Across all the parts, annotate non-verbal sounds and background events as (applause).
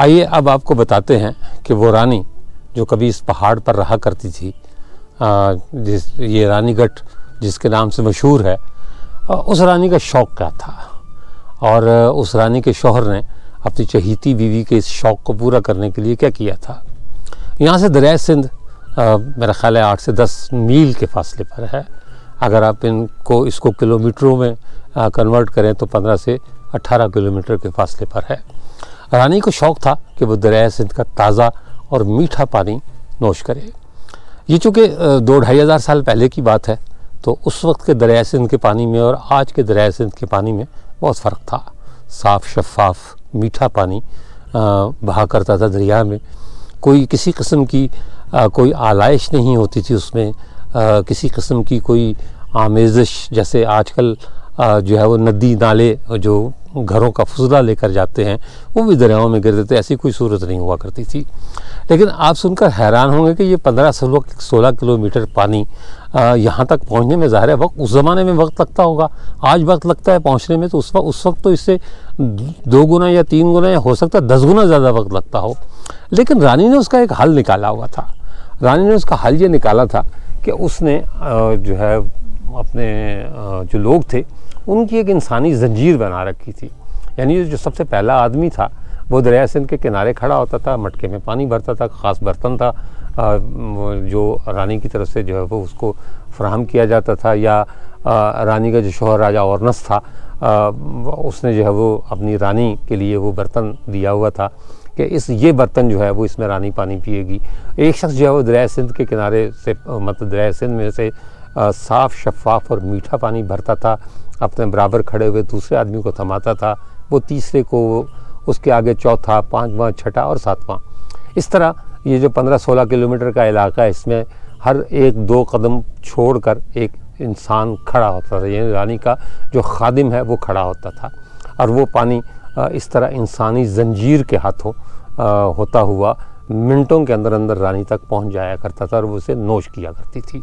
आइए अब आपको बताते हैं कि वो रानी जो कभी इस पहाड़ पर रहा करती थी जिस ये रानीगढ़ जिसके नाम से मशहूर है उस रानी का शौक़ क्या था और उस रानी के शोहर ने अपनी चहीती बीवी के इस शौक़ को पूरा करने के लिए क्या किया था यहाँ से दरिया सिंध मेरा ख्याल है आठ से दस मील के फासले पर है अगर आप इनको इसको किलोमीटरों में कन्वर्ट करें तो पंद्रह से अट्ठारह किलोमीटर के फासले पर है रानी को शौक़ था कि वो दरिया सिंध का ताज़ा और मीठा पानी नोश करे ये चूँकि दो ढाई हज़ार साल पहले की बात है तो उस वक्त के दरिया सिंध के पानी में और आज के दरिया सिंध के पानी में बहुत फ़र्क था साफ़ शफाफ मीठा पानी बहा करता था दरिया में कोई किसी कस्म की कोई आलाइश नहीं होती थी उसमें किसी कस्म की कोई आमेज़िश जैसे आजकल जो है वो नदी नाले जो घरों का फजला लेकर जाते हैं वो भी दरियाओं में गिर देते ऐसी कोई सूरत नहीं हुआ करती थी लेकिन आप सुनकर हैरान होंगे कि ये पंद्रह सोलह सोलह किलोमीटर पानी यहाँ तक पहुँचने में ज़ाहिर है वक्त उस ज़माने में वक्त लगता होगा आज वक्त लगता है पहुँचने में तो उस वक्त उस वक्त तो इससे दो गुना या तीन गुना या हो सकता है दस गुना ज़्यादा वक्त लगता हो लेकिन रानी ने उसका एक हल निकाला हुआ था रानी ने उसका हल ये निकाला था कि उसने जो है अपने जो लोग थे उनकी एक इंसानी जंजीर बना रखी थी यानी जो सबसे पहला आदमी था वो दरिया सिंध के किनारे खड़ा होता था मटके में पानी भरता था ख़ास बर्तन था जो रानी की तरफ से जो है वो उसको फ्राहम किया जाता था या रानी का जो शोहर राजा औरनस था उसने जो है वो अपनी रानी के लिए वो बर्तन दिया हुआ था कि इस ये बर्तन जो है वो इसमें रानी पानी पिएगी एक शख्स जो है वो दरिया सिंध के किनारे से मतलब दरिया सिंध में से साफ़ शफाफ और मीठा पानी भरता था अपने बराबर खड़े हुए दूसरे आदमी को थमाता था वो तीसरे को उसके आगे चौथा पाँचवा छठा और सातवां इस तरह ये जो पंद्रह सोलह किलोमीटर का इलाका है इसमें हर एक दो कदम छोड़कर एक इंसान खड़ा होता था यानी रानी का जो खादिम है वो खड़ा होता था और वो पानी इस तरह इंसानी जंजीर के हाथों होता हुआ मिनटों के अंदर अंदर रानी तक पहुंच जाया करता था और वो उसे नोश किया करती थी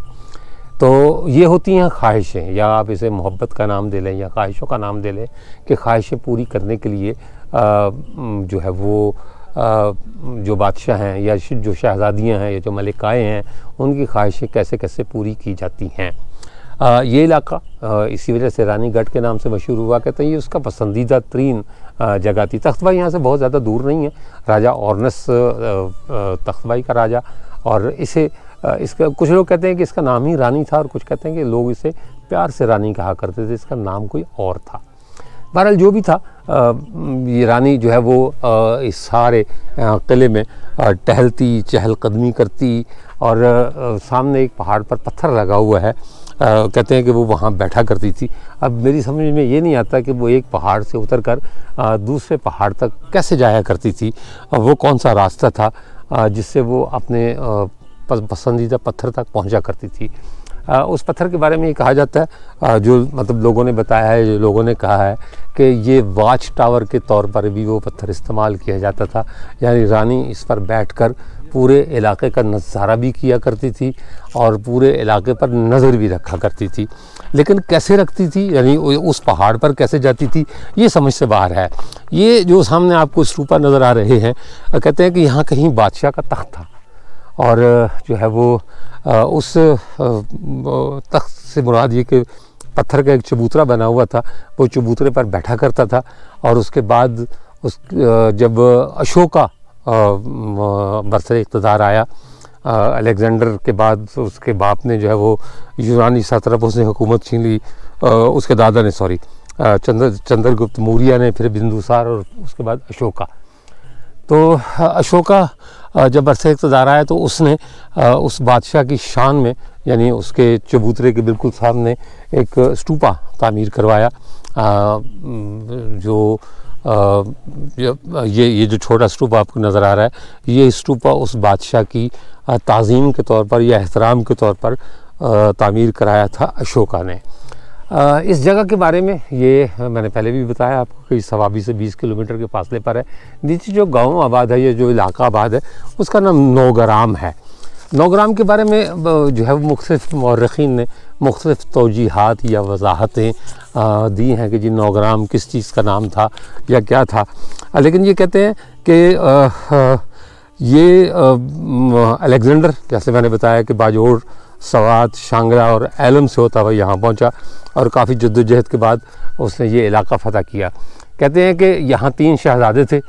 तो ये होती हैं ख्वाहिशें या आप इसे मोहब्बत का नाम दे लें या ख्वाहिशों का नाम दे लें कि ख्वाहिशें पूरी करने के लिए आ, जो है वो आ, जो बादशाह हैं या जो शहजादियाँ हैं या जो मलिकाएँ हैं उनकी ख्वाहिशें कैसे कैसे पूरी की जाती हैं आ, ये इलाका इसी वजह से रानीगढ़ के नाम से मशहूर हुआ कहते हैं ये उसका पसंदीदा तरीन जगह थी तख्तबाई यहाँ से बहुत ज़्यादा दूर नहीं है राजा औरनस तख्तबाई का राजा और इसे इसका कुछ लोग कहते हैं कि इसका नाम ही रानी था और कुछ कहते हैं कि लोग इसे प्यार से रानी कहा करते थे इसका नाम कोई और था बहरहाल जो भी था ये रानी जो है वो इस सारे किले में टहलती चहलकदमी करती और सामने एक पहाड़ पर पत्थर लगा हुआ है कहते हैं कि वो वहाँ बैठा करती थी अब मेरी समझ में ये नहीं आता कि वो एक पहाड़ से उतर कर दूसरे पहाड़ तक कैसे जाया करती थी वो कौन सा रास्ता था जिससे वो अपने पसंदीदा पत्थर तक पहुंचा करती थी आ, उस पत्थर के बारे में ये कहा जाता है जो मतलब लोगों ने बताया है जो लोगों ने कहा है कि ये वाच टावर के तौर पर भी वो पत्थर इस्तेमाल किया जाता था यानी रानी इस पर बैठकर पूरे इलाके का नज़ारा भी किया करती थी और पूरे इलाके पर नज़र भी रखा करती थी लेकिन कैसे रखती थी यानी उस पहाड़ पर कैसे जाती थी ये समझ से बाहर है ये जो सामने आपको स्तूपा नज़र आ रहे हैं कहते हैं कि यहाँ कहीं बादशाह का तख्त था और जो है वो उस तख्त से मुराद ये कि पत्थर का एक चबूतरा बना हुआ था वो चबूतरे पर बैठा करता था और उसके बाद उस जब अशोका बरसर इकतदार आया अलेक्जेंडर के बाद तो उसके बाप ने जो है वो यूनानी सतरफ उसने हुकूमत छीन ली उसके दादा ने सॉरी चंद्र चंद्रगुप्त मौर्य ने फिर बिंदुसार और उसके बाद अशोका तो अशोका जब बरसे इकतदार आया तो उसने उस बादशाह की शान में यानी उसके चबूतरे के बिल्कुल सामने एक स्टूपा तामीर करवाया जो ये ये जो छोटा स्टूपा आपको नज़र आ रहा है ये स्टूपा उस बादशाह की तज़ीम के तौर पर या एहतराम के तौर पर तामीर कराया था अशोका ने इस जगह के बारे में ये मैंने पहले भी बताया आपको कि सवाबी से 20 किलोमीटर के फासले पर है नीचे जो गांव आबाद है या जो इलाका आबाद है उसका नाम नौगराम है नौगराम के बारे में जो है मुख्तफ मौरखीन ने मुख्तफ तोजीहत या वजाहतें दी हैं कि जी नौगराम किस चीज़ का नाम था या क्या था लेकिन ये कहते हैं कि ये अलेक्ज़ेंडर जैसे मैंने बताया कि बाजोड़ सवात शांगरा और एलम से होता हुआ यहाँ पहुँचा और काफ़ी जद्दोजहद के बाद उसने ये इलाका फ़तह किया कहते हैं कि यहाँ तीन शहजादे थे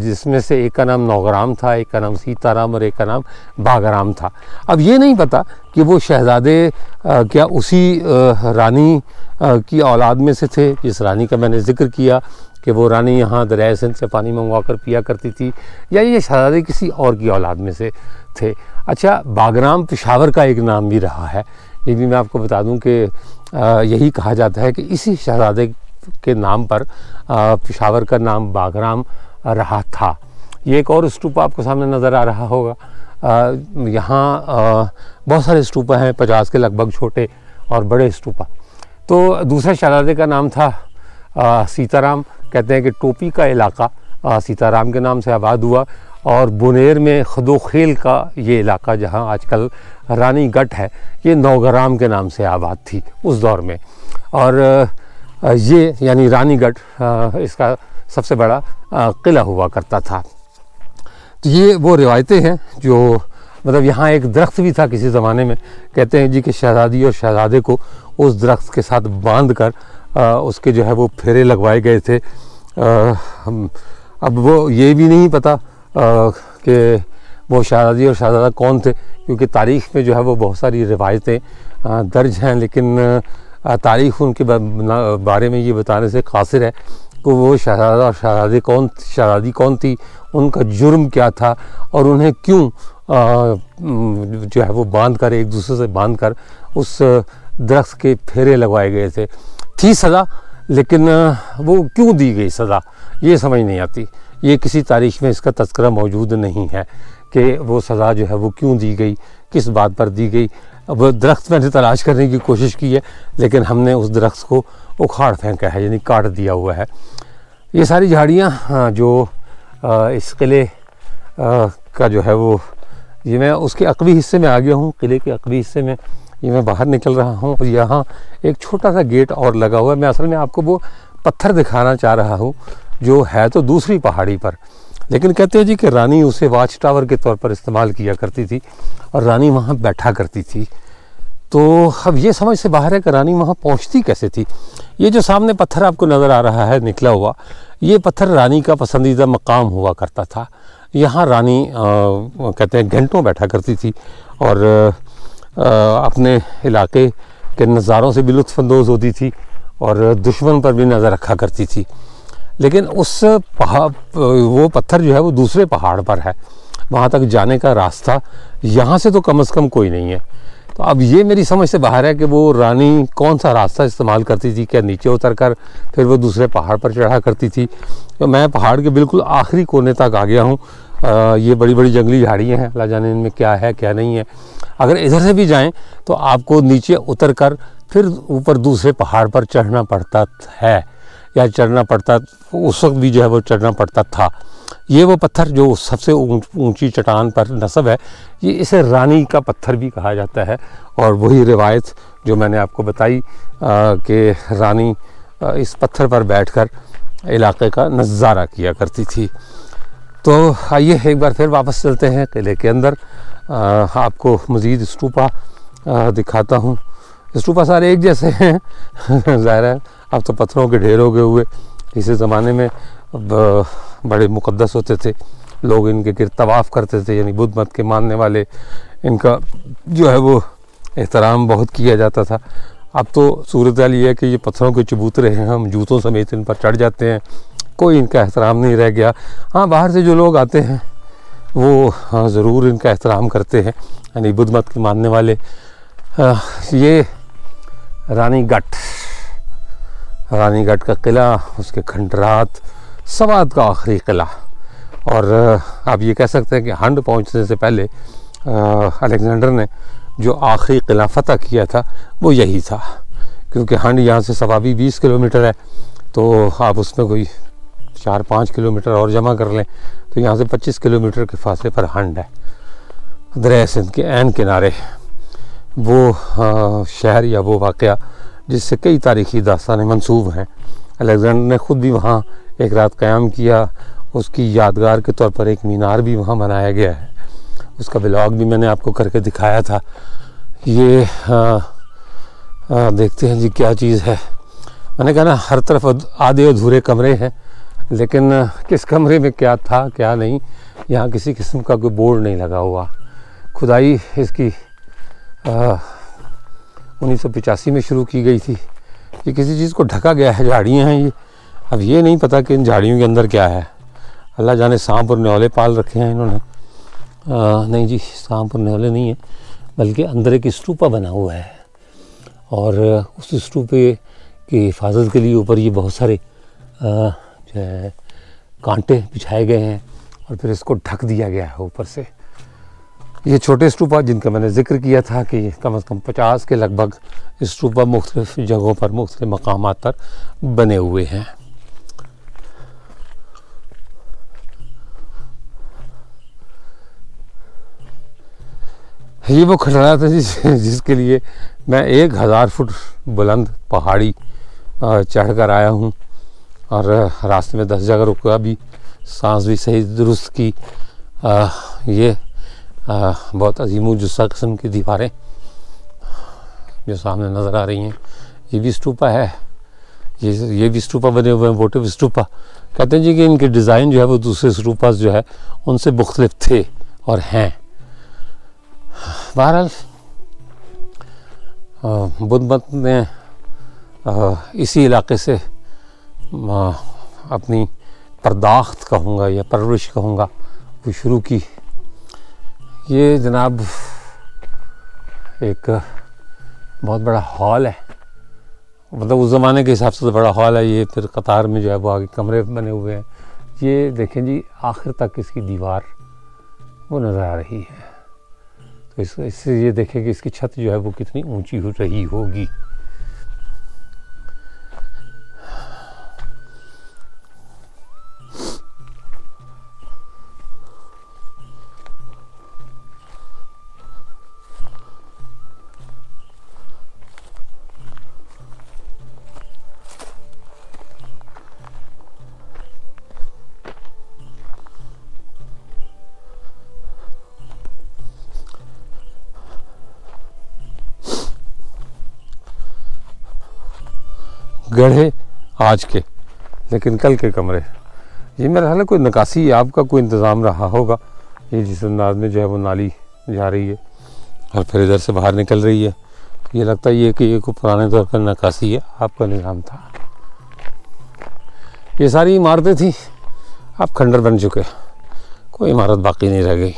जिसमें से एक का नाम नौगराम था एक का नाम सीताराम और एक का नाम बागराम था अब ये नहीं पता कि वो शहजादे क्या उसी रानी की औलाद में से थे जिस रानी का मैंने ज़िक्र किया कि वो रानी यहाँ दरिया सिंध से पानी मंगवा कर पिया करती थी या ये शहजादे किसी और की औलाद में से थे अच्छा बागराम पिशावर का एक नाम भी रहा है ये भी मैं आपको बता दूं कि यही कहा जाता है कि इसी शहजादे के नाम पर पिशावर का नाम बागराम रहा था ये एक और स्टूप आपको सामने नज़र आ रहा होगा यहाँ बहुत सारे स्टूपा हैं पचास के लगभग छोटे और बड़े स्टूपा तो दूसरे शहजादे का नाम था सीताराम कहते हैं कि टोपी का इलाका सीताराम के नाम से आबाद हुआ और बुनेर में खदोखेल का ये इलाका जहाँ आजकल रानी गट है ये नौगराम के नाम से आबाद थी उस दौर में और ये यानी रानीगढ़ इसका सबसे बड़ा किला हुआ करता था तो ये वो रिवायतें हैं जो मतलब यहाँ एक दरख्त भी था किसी ज़माने में कहते हैं जी कि शहजादी और शहजादे को उस दरख्त के साथ बांध कर आ, उसके जो है वो फेरे लगवाए गए थे आ, हम अब वो ये भी नहीं पता कि वो शहजादी और शहजादा कौन थे क्योंकि तारीख़ में जो है वो बहुत सारी रिवायतें दर्ज हैं लेकिन तारीख़ उनके बारे में ये बताने से कासिर है कि वो शहजादा और शहजादी कौन शहजादी कौन थी उनका जुर्म क्या था और उन्हें क्यों जो है वो बांध कर एक दूसरे से बांध कर उस दरख्त के फेरे लगवाए गए थे थी सज़ा लेकिन वो क्यों दी गई सज़ा ये समझ नहीं आती ये किसी तारीख में इसका तस्करा मौजूद नहीं है कि वो सज़ा जो है वो क्यों दी गई किस बात पर दी गई अब दरख्त मैंने तलाश करने की कोशिश की है लेकिन हमने उस दरख्त को उखाड़ फेंका है यानी काट दिया हुआ है ये सारी झाड़ियाँ हाँ, जो इस किले का जो है वो ये मैं उसके अकवी हिस्से में आ गया हूँ किले के अकवी हिस्से में ये मैं बाहर निकल रहा हूँ और यहाँ एक छोटा सा गेट और लगा हुआ है मैं असल में आपको वो पत्थर दिखाना चाह रहा हूँ जो है तो दूसरी पहाड़ी पर लेकिन कहते हैं जी कि रानी उसे वाच टावर के तौर पर इस्तेमाल किया करती थी और रानी वहाँ बैठा करती थी तो अब ये समझ से बाहर है कि रानी वहाँ पहुँचती कैसे थी ये जो सामने पत्थर आपको नज़र आ रहा है निकला हुआ ये पत्थर रानी का पसंदीदा मकाम हुआ करता था यहाँ रानी आ, कहते हैं घंटों बैठा करती थी और आ, अपने इलाके के नज़ारों से भी लुफ़ानंदोज़ होती थी और दुश्मन पर भी नज़र रखा करती थी लेकिन उस पहाड़ वो पत्थर जो है वो दूसरे पहाड़ पर है वहाँ तक जाने का रास्ता यहाँ से तो कम अज़ कम कोई नहीं है तो अब ये मेरी समझ से बाहर है कि वो रानी कौन सा रास्ता इस्तेमाल करती थी क्या नीचे उतर कर फिर वो दूसरे पहाड़ पर चढ़ा करती थी तो मैं पहाड़ के बिल्कुल आखिरी कोने तक आ गया हूँ ये बड़ी बड़ी जंगली झाड़ियाँ हैं अल्लाह जाने इनमें क्या है क्या नहीं है अगर इधर से भी जाएँ तो आपको नीचे उतर कर फिर ऊपर दूसरे पहाड़ पर चढ़ना पड़ता है या चढ़ना पड़ता उस वक्त भी जो है वो चढ़ना पड़ता था ये वो पत्थर जो सबसे ऊंची चट्टान पर नसब है ये इसे रानी का पत्थर भी कहा जाता है और वही रिवायत जो मैंने आपको बताई कि रानी आ, इस पत्थर पर बैठकर इलाके का नज़ारा किया करती थी तो आइए एक बार फिर वापस चलते हैं किले के अंदर आ, आपको मज़ीद स्टूपा दिखाता हूँ स्टूपा सारे एक जैसे हैं (laughs) ज़ाहिर है अब तो पत्थरों के ढेर हो गए हुए इसी ज़माने में बड़े मुकदस होते थे लोग इनके गिर तवाफ़ करते थे यानी बुद्ध मत के मानने वाले इनका जो है वो एहतराम बहुत किया जाता था अब तो सूरत हाल ये है कि ये पत्थरों के चबूतरे हैं हम जूतों समेत इन पर चढ़ जाते हैं कोई इनका एहतराम नहीं रह गया हाँ बाहर से जो लोग आते हैं वो हाँ ज़रूर इनका एहतराम करते हैं यानी बुद्ध मत के मानने वाले आ, ये रानी गट रानीगढ़ का किला उसके खंडरात सवाद का आखिरी किला और आप ये कह सकते हैं कि हंड पहुंचने से पहले अलेक्जेंडर ने जो आखिरी किला फतह किया था वो यही था क्योंकि हंड यहाँ से सवाबी बीस किलोमीटर है तो आप उसमें कोई चार पाँच किलोमीटर और जमा कर लें तो यहाँ से पच्चीस किलोमीटर के फासले पर हंड है दरिया सिंध के एन किनारे वो शहर या वो वाक़ जिससे कई तारीखी दास्तान मनसूब हैं अलेक्ज़ेंडर ने ख़ुद भी वहाँ एक रात क़्याम किया उसकी यादगार के तौर पर एक मीनार भी वहाँ बनाया गया है उसका ब्लॉग भी मैंने आपको करके दिखाया था ये आ, आ, देखते हैं जी क्या चीज़ है मैंने कहा ना हर तरफ आधे अधूरे कमरे हैं लेकिन किस कमरे में क्या था क्या नहीं यहाँ किसी किस्म का कोई बोर्ड नहीं लगा हुआ खुदाई इसकी आ, उन्नीस में शुरू की गई थी ये किसी चीज़ को ढका गया है झाड़ियाँ हैं ये अब ये नहीं पता कि इन झाड़ियों के अंदर क्या है अल्लाह जाने सांप और न्योले पाल रखे हैं इन्होंने नहीं जी सांप और न्योले नहीं है बल्कि अंदर एक स्टूपा बना हुआ है और उस स्टूपे की हिफाजत के लिए ऊपर ये बहुत सारे जो है कांटे बिछाए गए हैं और फिर इसको ढक दिया गया है ऊपर से ये छोटे स्टूपा जिनका मैंने जिक्र किया था कि कम अज़ कम पचास के लगभग स्टूपा मुख्तलिफ जगहों पर मुख्तलिफ मकाम पर बने हुए हैं ये वो खंडरा था जिस जिसके लिए मैं एक हज़ार फुट बुलंद पहाड़ी चढ़ कर आया हूँ और रास्ते में दस जगह रुका भी सांस भी सही दुरुस्त की आ, ये आ, बहुत अजीम जुस्सा कस्म की दीवारें जो सामने नज़र आ रही हैं ये भी स्टूपा है ये ये भी स्टूपा बने हुए हैं वोटिव स्टूपा कहते हैं जी कि इनके डिज़ाइन जो है वो दूसरे स्टूपा जो है उनसे मुख्तलिफ थे और हैं बहरहाल बुद्ध मत ने आ, इसी इलाके से आ, अपनी परदाख्त कहूँगा या परवरिश कहूँगा वो शुरू की ये जनाब एक बहुत बड़ा हॉल है मतलब उस ज़माने के हिसाब से तो बड़ा हॉल है ये फिर कतार में जो है वो आगे कमरे बने हुए हैं ये देखें जी आखिर तक इसकी दीवार वो नज़र आ रही है तो इस इससे ये देखें कि इसकी छत जो है वो कितनी ऊंची हो रही होगी गढ़े आज के लेकिन कल के कमरे ये मेरा ख्याल है कोई निकासी आपका कोई इंतज़ाम रहा होगा ये जिस अंदाज में जो है वो नाली जा रही है और फिर इधर से बाहर निकल रही है ये लगता है ये कि ये कोई पुराने तौर पर नकासी है आपका निज़ाम था ये सारी इमारतें थी आप खंडर बन चुके कोई इमारत बाकी नहीं रह गई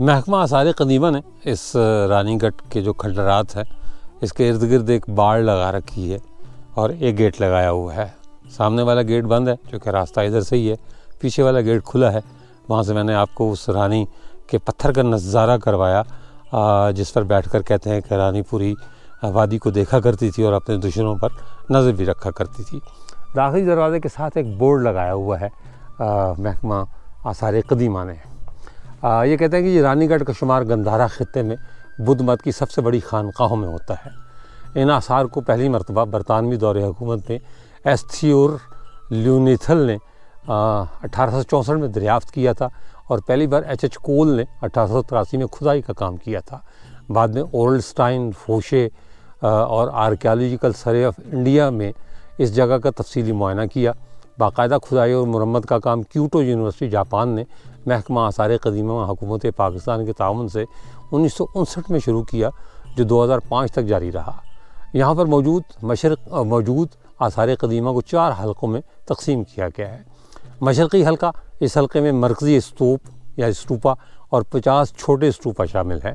महकमा आसार कदीमा ने इस रानीगढ़ के जो खंडरात है इसके इर्द गिर्द एक बाढ़ लगा रखी है और एक गेट लगाया हुआ है सामने वाला गेट बंद है क्योंकि रास्ता इधर से ही है पीछे वाला गेट खुला है वहाँ से मैंने आपको उस रानी के पत्थर का नज़ारा करवाया जिस पर बैठ कर कहते हैं कि रानी पूरी वादी को देखा करती थी और अपने दुश्मनों पर नज़र भी रखा करती थी दाखिली दरवाज़े के साथ एक बोर्ड लगाया हुआ है महकमा आसार कदीमा ने ये कहते हैं कि ये रानीगढ़ का शुमार गंधारा ख़त्े में बुद्ध मत की सबसे बड़ी खानकाहों में होता है इन आसार को पहली मरतबा बरतानवी दौर हुकूमत में एस्थियोर ल्यूनीथल ने अठारह में दरियाफ्त किया था और पहली बार एच एच कोल ने अठारह में खुदाई का काम किया था बाद में ओल्डस्टाइन फोशे और आर्कियालॉजिकल सर्वे ऑफ इंडिया में इस जगह का तफसीली मुआयना किया बाकायदा खुदाई और मरम्मत का काम क्यूटो यूनिवर्सिटी जापान ने महकमा आसार कदीमा हुकूमत पाकिस्तान के ताउन से उन्नीस में शुरू किया जो 2005 तक जारी रहा यहाँ पर मौजूद मशरक मौजूद आसार कदीमा को चार हलकों में तकसीम किया गया है मशरक़ी हलका इस हलके में मरकज़ी स्तूप या स्टूपा और पचास छोटे स्टूपा शामिल हैं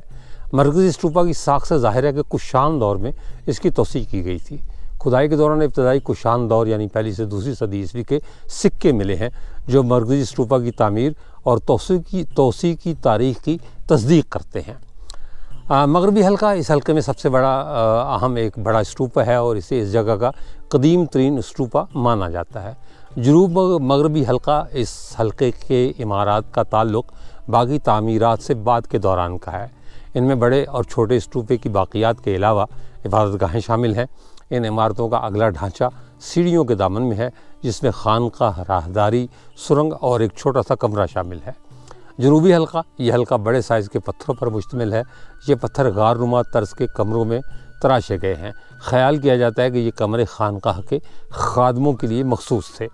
मरकज़ी स्टूपा की साख से ज़ाहिर है कि कुशान दौर में इसकी तोसी की गई थी खुदाई के दौरान इब्तदाई कुशान दौर यानी पहली से दूसरी सदी ईस्वी के सिक्के मिले हैं जो मरकज़ी स्टूपा की तमीर और तोसी की तोसी की तारीख की तस्दीक करते हैं मगरबी हलका इस हलके में सबसे बड़ा अहम एक बड़ा स्टूपा है और इसे इस जगह का कदीम तरीन स्टूपा माना जाता है जनूब मगरबी हलका इस हलके के इमारत का ताल्लुक़ बागी तमीरत से बाद के दौरान का है इनमें बड़े और छोटे स्टूपे की बाक़ियात के अलावा इबादत गाहें शामिल हैं इन इमारतों का अगला ढांचा सीढ़ियों के दामन में है जिसमें खान का राहदारी सुरंग और एक छोटा सा कमरा शामिल है जनूबी हल्का यह हल्का बड़े साइज़ के पत्थरों पर मुश्तमिल है ये पत्थर गार नुमा तर्ज के कमरों में तराशे गए हैं ख्याल किया जाता है कि ये कमरे खानकाह के खादमों के लिए मखसूस थे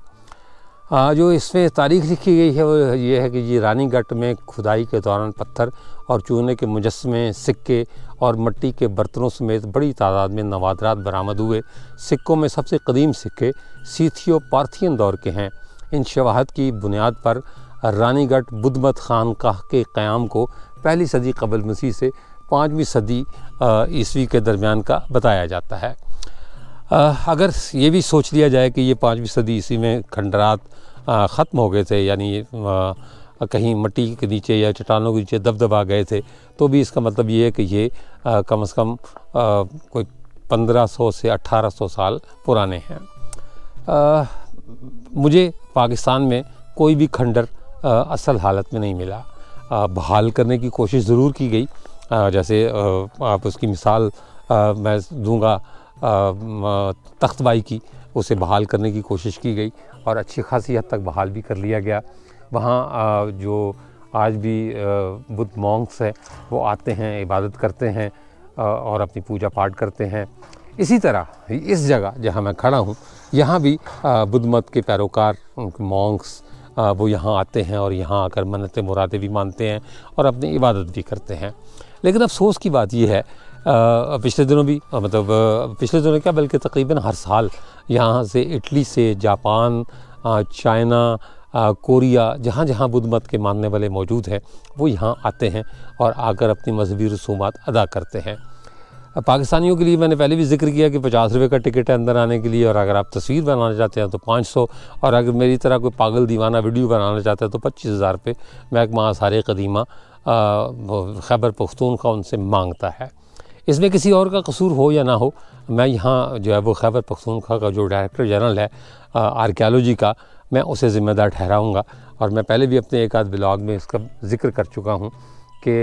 आ, जो इसमें तारीख लिखी गई है वो ये है कि ये रानीगढ़ में खुदाई के दौरान पत्थर और चूने के मुजस्मे सिक्के और मट्टी के बर्तनों समेत बड़ी तादाद में नवादरात बरामद हुए सिक्कों में सबसे कदीम सिक्के सीथियो पार्थियन दौर के हैं इन शवाहत की बुनियाद पर रानीगढ़ बुद्धमत काह के क़्याम को पहली सदी कबल मसीह से पाँचवीं सदी ईस्वी के दरमियान का बताया जाता है अगर ये भी सोच लिया जाए कि ये पाँचवीं सदी ईस्वी में खंडरात ख़त्म हो गए थे यानी कहीं मट्टी के नीचे या चट्टानों के नीचे दबदबा गए थे तो भी इसका मतलब ये है कि ये कम से कम कोई 1500 से 1800 साल पुराने हैं मुझे पाकिस्तान में कोई भी खंडर असल हालत में नहीं मिला बहाल करने की कोशिश ज़रूर की गई जैसे आप उसकी मिसाल मैं दूंगा तख्तबाई की उसे बहाल करने की कोशिश की गई और अच्छी खासी हद तक बहाल भी कर लिया गया वहाँ जो आज भी बुद्ध मॉन्क्स हैं वो आते हैं इबादत करते हैं और अपनी पूजा पाठ करते हैं इसी तरह इस जगह जहाँ मैं खड़ा हूँ यहाँ भी बुद्ध मत के पैरोकार मॉन्क्स वो यहाँ आते हैं और यहाँ आकर मन्नत मुरादें भी मानते हैं और अपनी इबादत भी करते हैं लेकिन अफसोस की बात यह है पिछले दिनों भी मतलब पिछले दिनों क्या बल्कि तकरीबन हर साल यहाँ से इटली से जापान चाइना कोरिया जहाँ जहाँ बुद्ध मत के मानने वाले मौजूद हैं वो यहाँ आते हैं और आकर अपनी मजहबी रसूमात अदा करते हैं पाकिस्तानियों के लिए मैंने पहले भी जिक्र किया कि पचास रुपये का टिकट है अंदर आने के लिए और अगर आप तस्वीर बनाना चाहते हैं तो पाँच सौ और अगर मेरी तरह कोई पागल दीवाना वीडियो बनाना चाहते हैं तो पच्चीस हज़ार रुपये महकमा सारे कदीमा खैबर पख्तूनख्वा उनसे मांगता है इसमें किसी और का कसूर हो या ना हो मैं यहाँ जो है वो खैबर पख्तूनख्वा का जो डायरेक्टर जनरल है आर्कियालोजी का मैं उसे ज़िम्मेदार ठहराऊँगा और मैं पहले भी अपने एक आध ब्लाग में इसका ज़िक्र कर चुका हूँ कि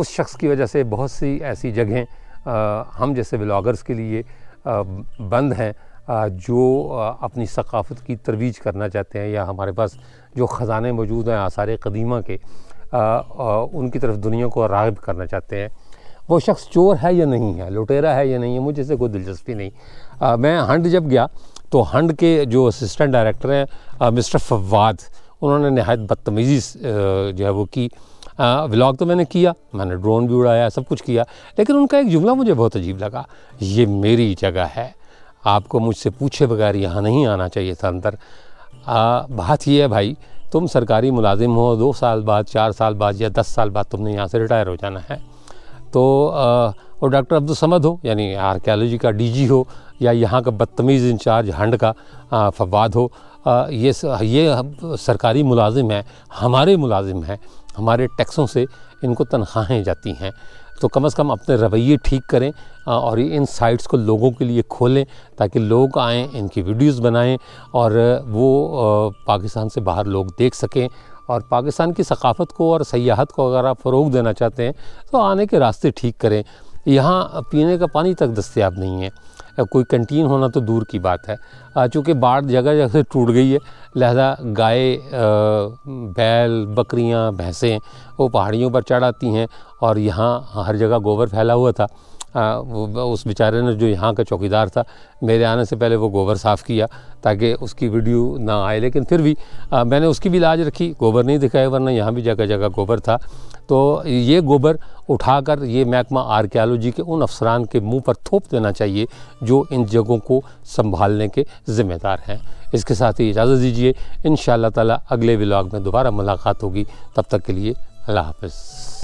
उस शख्स की वजह से बहुत सी ऐसी जगहें हम जैसे व्लागर्स के लिए बंद हैं जो अपनी सकाफ़त की तरवीज करना चाहते हैं या हमारे पास जो ख़जाने मौजूद हैं आसार कदीमा के उनकी तरफ दुनिया को रागब करना चाहते हैं वो शख्स चोर है या नहीं है लुटेरा है या नहीं है मुझे से कोई दिलचस्पी नहीं आ, मैं हंड जब गया तो हंड के जो असिस्टेंट डायरेक्टर हैं मिस्टर फवाद उन्होंने नहायत बदतमीज़ी जो है वो की व्लॉग हाँ, तो मैंने किया मैंने ड्रोन भी उड़ाया सब कुछ किया लेकिन उनका एक जुमला मुझे बहुत अजीब लगा ये मेरी जगह है आपको मुझसे पूछे बगैर यहाँ नहीं आना चाहिए था अंदर आ, बात यह है भाई तुम सरकारी मुलाजिम हो दो साल बाद चार साल बाद या दस साल बाद तुमने यहाँ से रिटायर हो जाना है तो आ, और डॉक्टर अब्दुल समद हो यानी आर्कियालॉजी का डीजी हो या यहाँ का बदतमीज़ इंचार्ज हंड का फवाद हो आ, ये ये सरकारी मुलाजिम है हमारे मुलाजिम हैं हमारे टैक्सों से इनको तनख्वाहें जाती हैं तो कम से कम अपने रवैये ठीक करें और इन साइट्स को लोगों के लिए खोलें ताकि लोग आएँ इनकी वीडियोस बनाएं और वो पाकिस्तान से बाहर लोग देख सकें और पाकिस्तान की सकाफ़त को और सयाहत को अगर आप फ़रोग देना चाहते हैं तो आने के रास्ते ठीक करें यहाँ पीने का पानी तक दस्तियाब नहीं है कोई कंटीन होना तो दूर की बात है चूँकि बाढ़ जगह जगह से टूट गई है लिहाजा गाय बैल बकरियाँ भैंसें वो पहाड़ियों पर चढ़ आती हैं और यहाँ हर जगह गोबर फैला हुआ था आ, उस बेचारे ने जो यहाँ का चौकीदार था मेरे आने से पहले वो गोबर साफ़ किया ताकि उसकी वीडियो ना आए लेकिन फिर भी आ, मैंने उसकी भी लाज रखी गोबर नहीं दिखाया वरना यहाँ भी जगह जगह गोबर था तो ये गोबर उठाकर ये महकमा आर्कियालॉजी के उन अफसरान के मुंह पर थोप देना चाहिए जो इन जगहों को संभालने के ज़िम्मेदार हैं इसके साथ ही इजाज़त दीजिए इन ताला अगले ब्लॉग में दोबारा मुलाकात होगी तब तक के लिए अल्लाह हाफ़